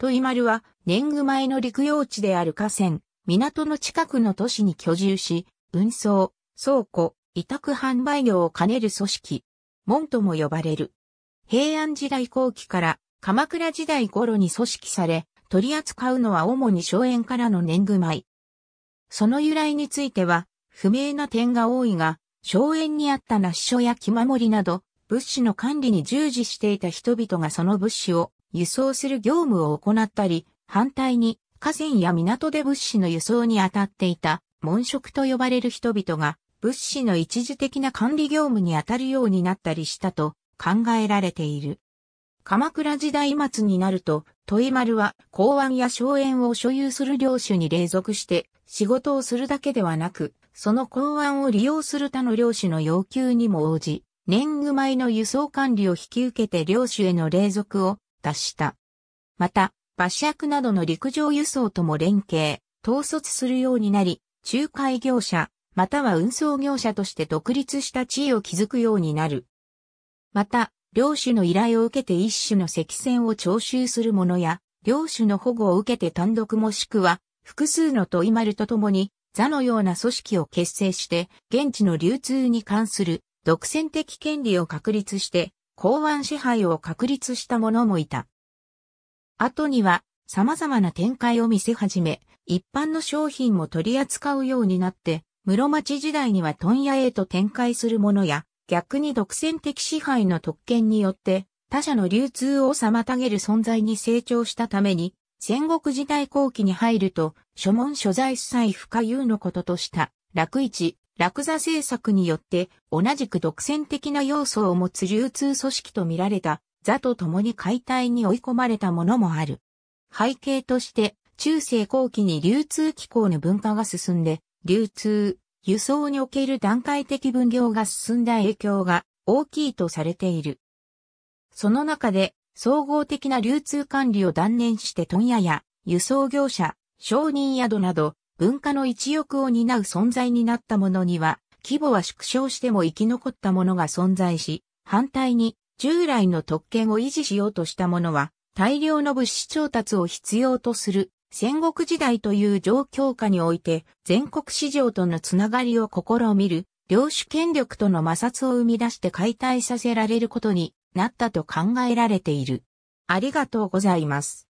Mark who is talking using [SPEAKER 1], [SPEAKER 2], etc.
[SPEAKER 1] といまるは、年貢前の陸用地である河川、港の近くの都市に居住し、運送、倉庫、委託販売業を兼ねる組織、門とも呼ばれる。平安時代後期から鎌倉時代頃に組織され、取り扱うのは主に荘園からの年貢米。その由来については、不明な点が多いが、荘園にあった那須所や木守など、物資の管理に従事していた人々がその物資を輸送する業務を行ったり、反対に河川や港で物資の輸送に当たっていた、門職と呼ばれる人々が、物資の一時的な管理業務に当たるようになったりしたと考えられている。鎌倉時代末になると、問丸は港湾や荘園を所有する領主に隷属して仕事をするだけではなく、その港湾を利用する他の領主の要求にも応じ、年貢米の輸送管理を引き受けて領主への隷属を達した。また、馬車区などの陸上輸送とも連携、統率するようになり、仲介業者、または運送業者として独立した地位を築くようになる。また、領主の依頼を受けて一種の積線を徴収する者や、領主の保護を受けて単独もしくは、複数の問い丸とともに、座のような組織を結成して、現地の流通に関する独占的権利を確立して、港湾支配を確立した者もいた。後には様々な展開を見せ始め、一般の商品も取り扱うようになって、室町時代には問屋へと展開するものや、逆に独占的支配の特権によって、他者の流通を妨げる存在に成長したために、戦国時代後期に入ると、諸門所在主催不可有のこととした、楽市、落座政策によって同じく独占的な要素を持つ流通組織と見られた座と共に解体に追い込まれたものもある。背景として中世後期に流通機構の文化が進んで流通、輸送における段階的分業が進んだ影響が大きいとされている。その中で総合的な流通管理を断念して問屋や輸送業者、商人宿など文化の一翼を担う存在になったものには、規模は縮小しても生き残ったものが存在し、反対に従来の特権を維持しようとしたものは、大量の物資調達を必要とする戦国時代という状況下において全国市場とのつながりを試みる領主権力との摩擦を生み出して解体させられることになったと考えられている。ありがとうございます。